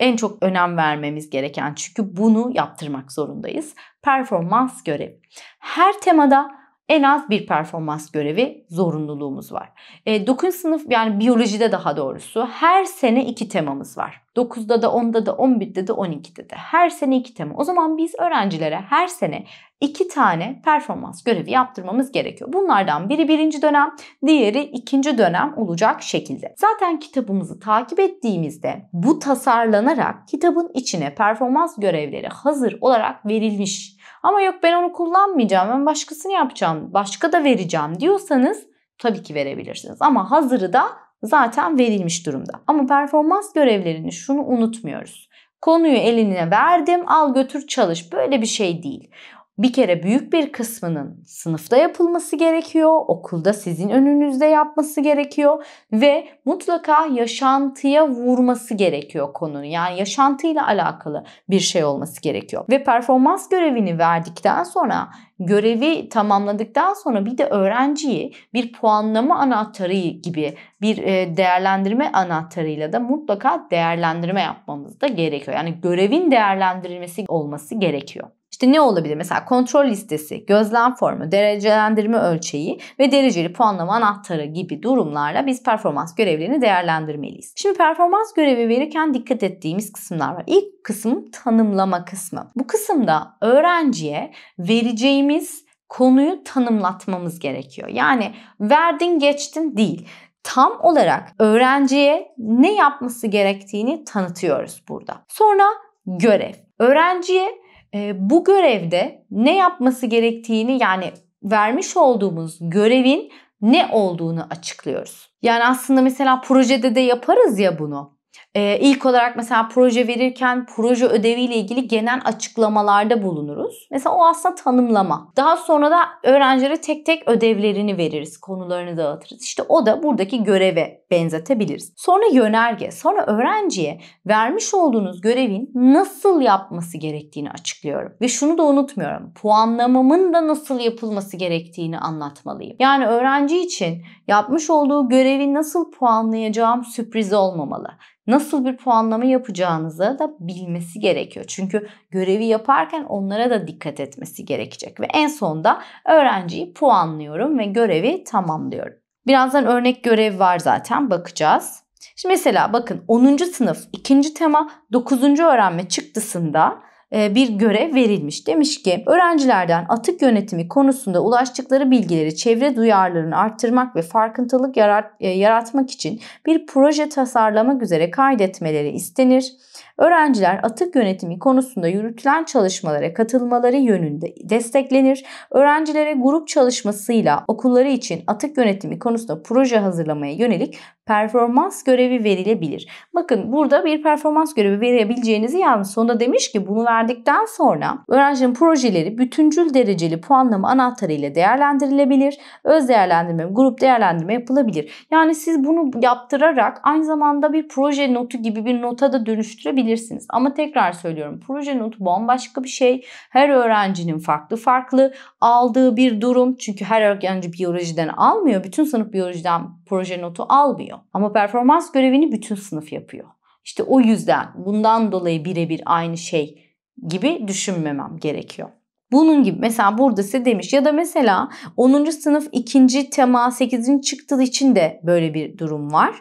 [SPEAKER 1] en çok önem vermemiz gereken çünkü bunu yaptırmak zorundayız. Performans görevi. Her temada en az bir performans görevi zorunluluğumuz var. E, 9. sınıf yani biyolojide daha doğrusu her sene iki temamız var. 9'da da 10'da da 11'de de 12'de de. Her sene 2 tema. O zaman biz öğrencilere her sene 2 tane performans görevi yaptırmamız gerekiyor. Bunlardan biri birinci dönem, diğeri ikinci dönem olacak şekilde. Zaten kitabımızı takip ettiğimizde bu tasarlanarak kitabın içine performans görevleri hazır olarak verilmiş. Ama yok ben onu kullanmayacağım, ben başkasını yapacağım, başka da vereceğim diyorsanız tabii ki verebilirsiniz. Ama hazırı da zaten verilmiş durumda. Ama performans görevlerini şunu unutmuyoruz. Konuyu eline verdim, al götür çalış. Böyle bir şey değil bir kere büyük bir kısmının sınıfta yapılması gerekiyor, okulda sizin önünüzde yapması gerekiyor ve mutlaka yaşantıya vurması gerekiyor konunun. Yani yaşantıyla alakalı bir şey olması gerekiyor. Ve performans görevini verdikten sonra görevi tamamladıktan sonra bir de öğrenciyi bir puanlama anahtarı gibi bir e, değerlendirme anahtarıyla da mutlaka değerlendirme yapmamız da gerekiyor. Yani görevin değerlendirilmesi olması gerekiyor. İşte ne olabilir? Mesela kontrol listesi, gözlem formu, derecelendirme ölçeği ve dereceli puanlama anahtarı gibi durumlarla biz performans görevlerini değerlendirmeliyiz. Şimdi performans görevi verirken dikkat ettiğimiz kısımlar var. İlk kısım tanımlama kısmı. Bu kısımda öğrenciye vereceğimiz konuyu tanımlatmamız gerekiyor. Yani verdin geçtin değil tam olarak öğrenciye ne yapması gerektiğini tanıtıyoruz burada. Sonra görev. Öğrenciye ee, bu görevde ne yapması gerektiğini yani vermiş olduğumuz görevin ne olduğunu açıklıyoruz. Yani aslında mesela projede de yaparız ya bunu. Ee, ilk olarak mesela proje verirken proje ödeviyle ilgili genel açıklamalarda bulunuruz. Mesela o aslında tanımlama. Daha sonra da öğrencilere tek tek ödevlerini veririz, konularını dağıtırız. İşte o da buradaki göreve benzetebiliriz. Sonra yönerge, sonra öğrenciye vermiş olduğunuz görevin nasıl yapması gerektiğini açıklıyorum. Ve şunu da unutmuyorum. Puanlamamın da nasıl yapılması gerektiğini anlatmalıyım. Yani öğrenci için yapmış olduğu görevi nasıl puanlayacağım sürpriz olmamalı nasıl bir puanlama yapacağınızı da bilmesi gerekiyor. Çünkü görevi yaparken onlara da dikkat etmesi gerekecek ve en sonda öğrenciyi puanlıyorum ve görevi tamamlıyorum. Birazdan örnek görev var zaten bakacağız. Şimdi mesela bakın 10. sınıf 2. tema 9. öğrenme çıktısında e, bir görev verilmiş. Demiş ki öğrencilerden atık yönetimi konusunda ulaştıkları bilgileri çevre duyarlılığını arttırmak ve farkındalık yarat e, yaratmak için bir proje tasarlamak üzere kaydetmeleri istenir. Öğrenciler atık yönetimi konusunda yürütülen çalışmalara katılmaları yönünde desteklenir. Öğrencilere grup çalışmasıyla okulları için atık yönetimi konusunda proje hazırlamaya yönelik performans görevi verilebilir. Bakın burada bir performans görevi verebileceğinizi yalnız sonunda demiş ki bunu verdikten sonra öğrencinin projeleri bütüncül dereceli puanlama anahtarı ile değerlendirilebilir. Öz değerlendirme, grup değerlendirme yapılabilir. Yani siz bunu yaptırarak aynı zamanda bir proje notu gibi bir nota da dönüştür oluşturabilirsiniz. Ama tekrar söylüyorum proje not bambaşka bir şey. Her öğrencinin farklı farklı aldığı bir durum. Çünkü her öğrenci biyolojiden almıyor. Bütün sınıf biyolojiden proje notu almıyor. Ama performans görevini bütün sınıf yapıyor. İşte o yüzden bundan dolayı birebir aynı şey gibi düşünmemem gerekiyor. Bunun gibi mesela burada size demiş ya da mesela 10. sınıf 2. tema 8'in çıktığı için de böyle bir durum var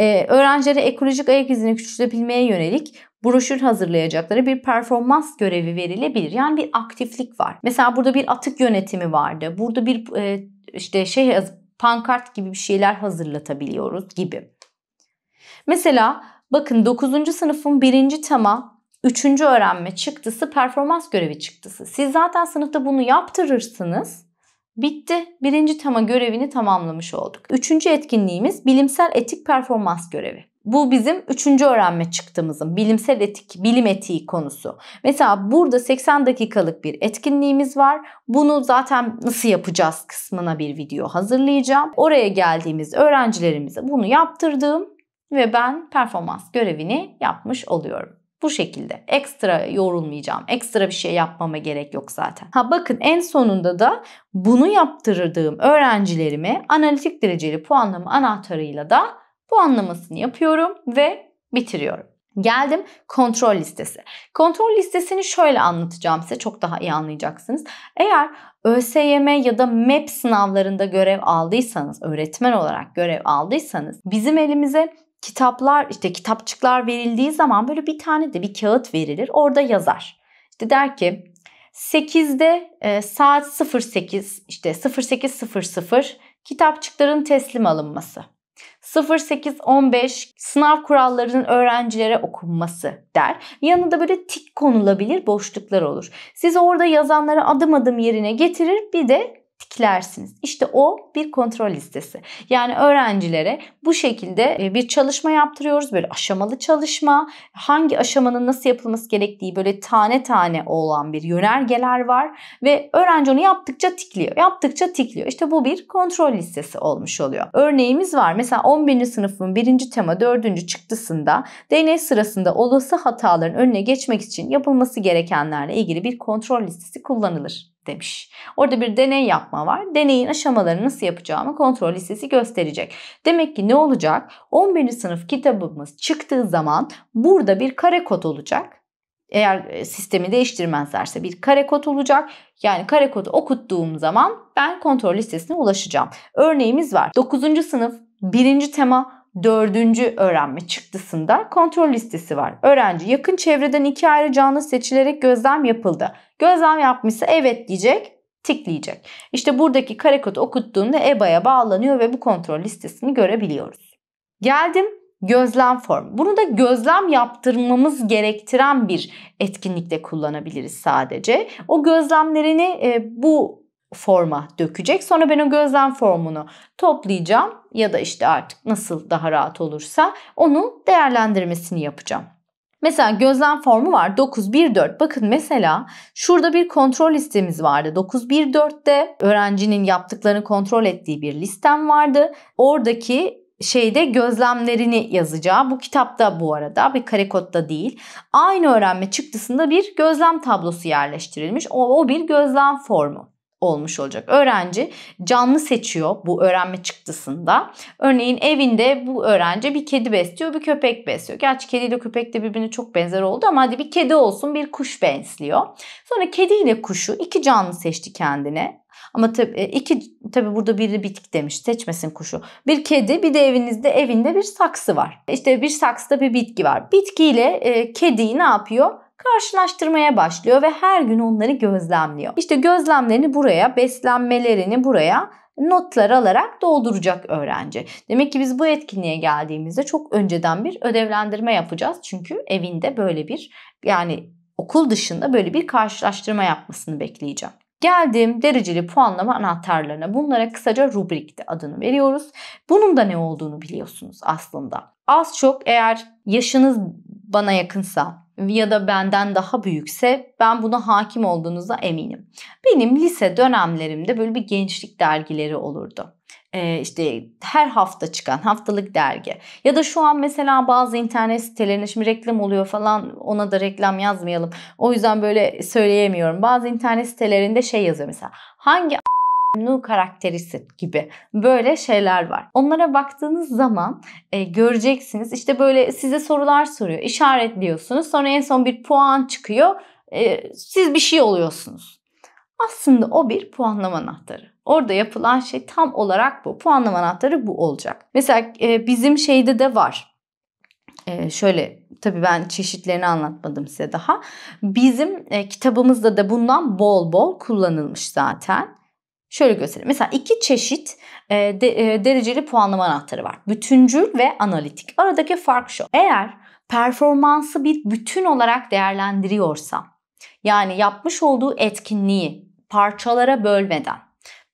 [SPEAKER 1] e, öğrencilere ekolojik ayak izini küçültebilmeye yönelik broşür hazırlayacakları bir performans görevi verilebilir. Yani bir aktiflik var. Mesela burada bir atık yönetimi vardı. Burada bir e, işte şey pankart gibi bir şeyler hazırlatabiliyoruz gibi. Mesela bakın 9. sınıfın 1. tema 3. öğrenme çıktısı performans görevi çıktısı. Siz zaten sınıfta bunu yaptırırsınız. Bitti. Birinci tema görevini tamamlamış olduk. Üçüncü etkinliğimiz bilimsel etik performans görevi. Bu bizim üçüncü öğrenme çıktığımızın bilimsel etik, bilim etiği konusu. Mesela burada 80 dakikalık bir etkinliğimiz var. Bunu zaten nasıl yapacağız kısmına bir video hazırlayacağım. Oraya geldiğimiz öğrencilerimize bunu yaptırdım ve ben performans görevini yapmış oluyorum. Bu şekilde. Ekstra yorulmayacağım. Ekstra bir şey yapmama gerek yok zaten. Ha bakın en sonunda da bunu yaptırdığım öğrencilerimi analitik dereceli puanlama anahtarıyla da puanlamasını yapıyorum ve bitiriyorum. Geldim kontrol listesi. Kontrol listesini şöyle anlatacağım size çok daha iyi anlayacaksınız. Eğer ÖSYM ya da MEP sınavlarında görev aldıysanız, öğretmen olarak görev aldıysanız bizim elimize kitaplar işte kitapçıklar verildiği zaman böyle bir tane de bir kağıt verilir. Orada yazar. İşte der ki 8'de e, saat 08 işte 08.00 kitapçıkların teslim alınması. 08.15 sınav kurallarının öğrencilere okunması der. Yanında böyle tik konulabilir boşluklar olur. Siz orada yazanları adım adım yerine getirir bir de tiklersiniz. İşte o bir kontrol listesi. Yani öğrencilere bu şekilde e, bir çalışma yaptırıyoruz. Böyle aşamalı çalışma, hangi aşamanın nasıl yapılması gerektiği böyle tane tane olan bir yönergeler var ve öğrenci onu yaptıkça tikliyor. Yaptıkça tikliyor. İşte bu bir kontrol listesi olmuş oluyor. Örneğimiz var. Mesela 11. sınıfın 1. tema 4. çıktısında deney sırasında olası hataların önüne geçmek için yapılması gerekenlerle ilgili bir kontrol listesi kullanılır demiş. Orada bir deney yapma aşama var. Deneyin aşamalarını nasıl yapacağımı kontrol listesi gösterecek. Demek ki ne olacak? 11. sınıf kitabımız çıktığı zaman burada bir kare kod olacak. Eğer e, sistemi değiştirmezlerse bir kare kod olacak. Yani kare kodu okuttuğum zaman ben kontrol listesine ulaşacağım. Örneğimiz var. 9. sınıf 1. tema dördüncü öğrenme çıktısında kontrol listesi var. Öğrenci yakın çevreden iki ayrı canlı seçilerek gözlem yapıldı. Gözlem yapmışsa evet diyecek. Tıklayacak. İşte buradaki kare karekod okuttuğunda EBA'ya bağlanıyor ve bu kontrol listesini görebiliyoruz. Geldim gözlem form. Bunu da gözlem yaptırmamız gerektiren bir etkinlikte kullanabiliriz sadece. O gözlemlerini e, bu forma dökecek. Sonra ben o gözlem formunu toplayacağım ya da işte artık nasıl daha rahat olursa onun değerlendirmesini yapacağım. Mesela gözlem formu var 914. Bakın mesela şurada bir kontrol listemiz vardı. 914'te öğrencinin yaptıklarını kontrol ettiği bir listem vardı. Oradaki şeyde gözlemlerini yazacağı bu kitapta bu arada bir kare kodda değil aynı öğrenme çıktısında bir gözlem tablosu yerleştirilmiş o, o bir gözlem formu olmuş olacak. Öğrenci canlı seçiyor bu öğrenme çıktısında. Örneğin evinde bu öğrenci bir kedi besliyor, bir köpek besliyor. Gerçi kediyle köpek de birbirine çok benzer oldu ama hadi bir kedi olsun bir kuş besliyor. Sonra kediyle kuşu iki canlı seçti kendine. Ama tabii e, iki tabii burada biri bitki demiş. Seçmesin kuşu. Bir kedi, bir de evinizde evinde bir saksı var. İşte bir saksıda bir bitki var. Bitkiyle e, kediyi ne yapıyor? karşılaştırmaya başlıyor ve her gün onları gözlemliyor. İşte gözlemlerini buraya, beslenmelerini buraya notlar alarak dolduracak öğrenci. Demek ki biz bu etkinliğe geldiğimizde çok önceden bir ödevlendirme yapacağız. Çünkü evinde böyle bir yani okul dışında böyle bir karşılaştırma yapmasını bekleyeceğim. Geldim dereceli puanlama anahtarlarına. Bunlara kısaca rubrik de adını veriyoruz. Bunun da ne olduğunu biliyorsunuz aslında. Az çok eğer yaşınız bana yakınsa ya da benden daha büyükse ben buna hakim olduğunuza eminim. Benim lise dönemlerimde böyle bir gençlik dergileri olurdu ee, işte her hafta çıkan haftalık dergi ya da şu an mesela bazı internet sitelerine şimdi reklam oluyor falan ona da reklam yazmayalım. O yüzden böyle söyleyemiyorum. Bazı internet sitelerinde şey yazıyor mesela hangi nu karakterisi gibi böyle şeyler var. Onlara baktığınız zaman e, göreceksiniz. İşte böyle size sorular soruyor, işaretliyorsunuz. Sonra en son bir puan çıkıyor. E, siz bir şey oluyorsunuz. Aslında o bir puanlama anahtarı. Orada yapılan şey tam olarak bu. Puanlama anahtarı bu olacak. Mesela e, bizim şeyde de var. E, şöyle tabii ben çeşitlerini anlatmadım size daha. Bizim e, kitabımızda da bundan bol bol kullanılmış zaten. Şöyle göstereyim. Mesela iki çeşit e, de, e, dereceli puanlama anahtarı var. Bütüncül ve analitik. Aradaki fark şu. Eğer performansı bir bütün olarak değerlendiriyorsam, yani yapmış olduğu etkinliği parçalara bölmeden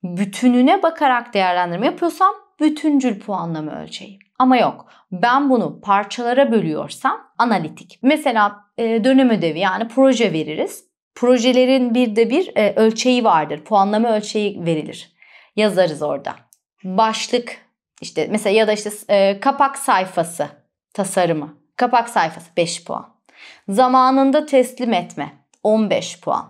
[SPEAKER 1] bütününe bakarak değerlendirme yapıyorsam bütüncül puanlama ölçeği. Ama yok ben bunu parçalara bölüyorsam analitik. Mesela e, dönem ödevi yani proje veririz. Projelerin bir de bir e, ölçeği vardır. Puanlama ölçeği verilir. Yazarız orada. Başlık işte mesela ya da işte e, kapak sayfası tasarımı. Kapak sayfası 5 puan. Zamanında teslim etme. 15 puan.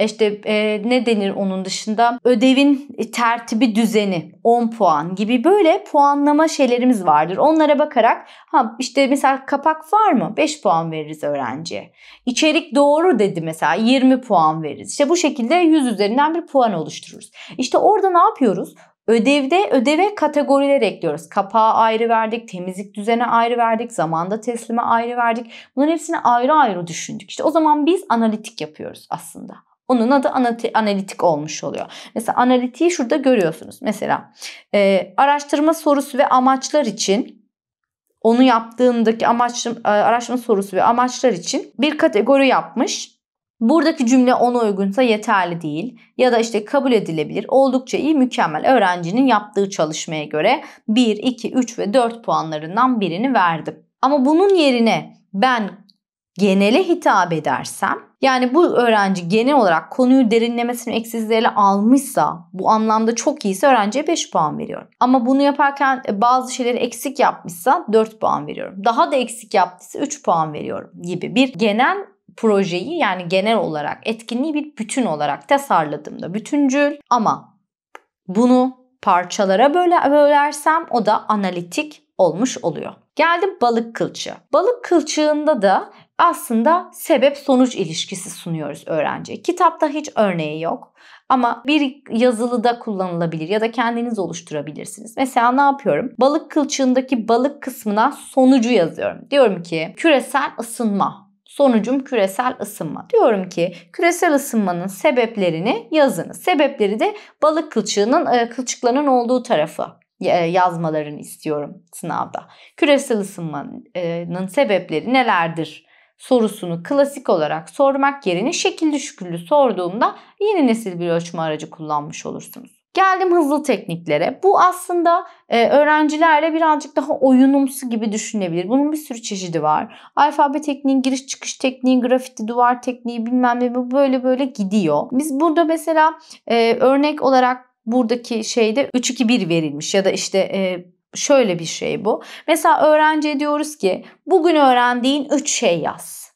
[SPEAKER 1] E işte e, ne denir onun dışında? Ödevin tertibi düzeni 10 puan gibi böyle puanlama şeylerimiz vardır. Onlara bakarak ha işte mesela kapak var mı? 5 puan veririz öğrenciye. İçerik doğru dedi mesela 20 puan veririz. İşte bu şekilde 100 üzerinden bir puan oluştururuz. İşte orada ne yapıyoruz? Ödevde ödeve kategoriler ekliyoruz. Kapağı ayrı verdik, temizlik düzene ayrı verdik, zamanda teslime ayrı verdik. Bunların hepsini ayrı ayrı düşündük. İşte o zaman biz analitik yapıyoruz aslında. Onun adı analitik olmuş oluyor. Mesela analitiği şurada görüyorsunuz. Mesela e, araştırma sorusu ve amaçlar için onu yaptığındaki amaç, e, araştırma sorusu ve amaçlar için bir kategori yapmış. Buradaki cümle ona uygunsa yeterli değil ya da işte kabul edilebilir, oldukça iyi, mükemmel öğrencinin yaptığı çalışmaya göre 1, 2, 3 ve 4 puanlarından birini verdim. Ama bunun yerine ben genele hitap edersem yani bu öğrenci genel olarak konuyu derinlemesine eksizleriyle almışsa bu anlamda çok iyiyse öğrenciye 5 puan veriyorum. Ama bunu yaparken e, bazı şeyleri eksik yapmışsa 4 puan veriyorum. Daha da eksik yaptıysa 3 puan veriyorum gibi bir genel projeyi yani genel olarak etkinliği bir bütün olarak tasarladığımda bütüncül ama bunu parçalara böyle bölersem o da analitik olmuş oluyor. Geldim balık kılçığı. Balık kılçığında da aslında sebep sonuç ilişkisi sunuyoruz öğrenciye. Kitapta hiç örneği yok ama bir yazılı da kullanılabilir ya da kendiniz oluşturabilirsiniz. Mesela ne yapıyorum? Balık kılçığındaki balık kısmına sonucu yazıyorum. Diyorum ki küresel ısınma Sonucum küresel ısınma. Diyorum ki küresel ısınmanın sebeplerini yazınız. Sebepleri de balık kılçığının e, kılçıklarının olduğu tarafı e, yazmalarını istiyorum sınavda. Küresel ısınmanın e, sebepleri nelerdir? sorusunu klasik olarak sormak yerine şekilde şükürlü sorduğumda yeni nesil bir ölçme aracı kullanmış olursunuz. Geldim hızlı tekniklere. Bu aslında e, öğrencilerle birazcık daha oyunumsu gibi düşünebilir. Bunun bir sürü çeşidi var. Alfabe tekniği, giriş çıkış tekniği, grafiti duvar tekniği bilmem ne bu böyle böyle gidiyor. Biz burada mesela e, örnek olarak buradaki şeyde 3-2-1 verilmiş ya da işte e, şöyle bir şey bu. Mesela öğrenci diyoruz ki bugün öğrendiğin 3 şey yaz.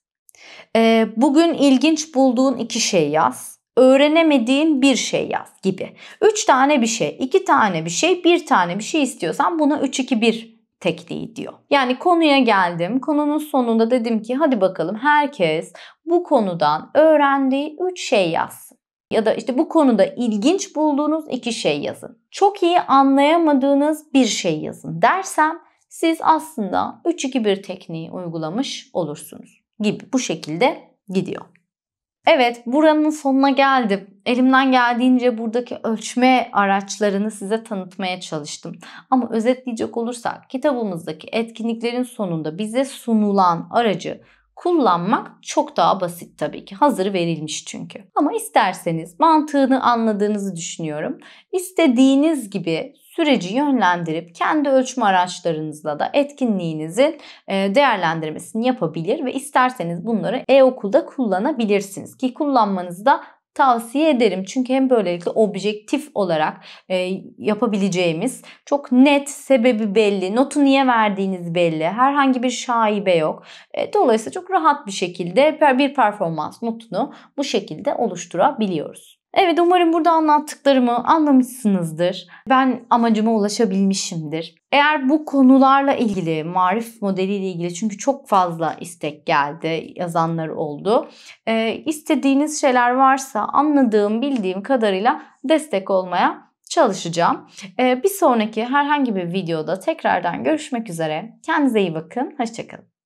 [SPEAKER 1] E, bugün ilginç bulduğun 2 şey yaz öğrenemediğin bir şey yaz gibi. 3 tane bir şey, 2 tane bir şey, 1 tane bir şey istiyorsan buna 3-2-1 tekniği diyor. Yani konuya geldim. Konunun sonunda dedim ki hadi bakalım herkes bu konudan öğrendiği 3 şey yazsın. Ya da işte bu konuda ilginç bulduğunuz iki şey yazın. Çok iyi anlayamadığınız bir şey yazın dersem siz aslında 3-2-1 tekniği uygulamış olursunuz gibi bu şekilde gidiyor. Evet buranın sonuna geldim. Elimden geldiğince buradaki ölçme araçlarını size tanıtmaya çalıştım. Ama özetleyecek olursak kitabımızdaki etkinliklerin sonunda bize sunulan aracı kullanmak çok daha basit tabii ki. Hazır verilmiş çünkü. Ama isterseniz mantığını anladığınızı düşünüyorum. İstediğiniz gibi süreci yönlendirip kendi ölçme araçlarınızla da etkinliğinizin e, değerlendirmesini yapabilir ve isterseniz bunları e-okulda kullanabilirsiniz ki kullanmanızı da tavsiye ederim. Çünkü hem böylelikle objektif olarak e, yapabileceğimiz çok net sebebi belli, notu niye verdiğiniz belli, herhangi bir şaibe yok. E, dolayısıyla çok rahat bir şekilde bir performans notunu bu şekilde oluşturabiliyoruz. Evet umarım burada anlattıklarımı anlamışsınızdır. Ben amacıma ulaşabilmişimdir. Eğer bu konularla ilgili, marif modeliyle ilgili çünkü çok fazla istek geldi, yazanlar oldu. Ee, istediğiniz şeyler varsa anladığım, bildiğim kadarıyla destek olmaya çalışacağım. Ee, bir sonraki herhangi bir videoda tekrardan görüşmek üzere. Kendinize iyi bakın, hoşçakalın.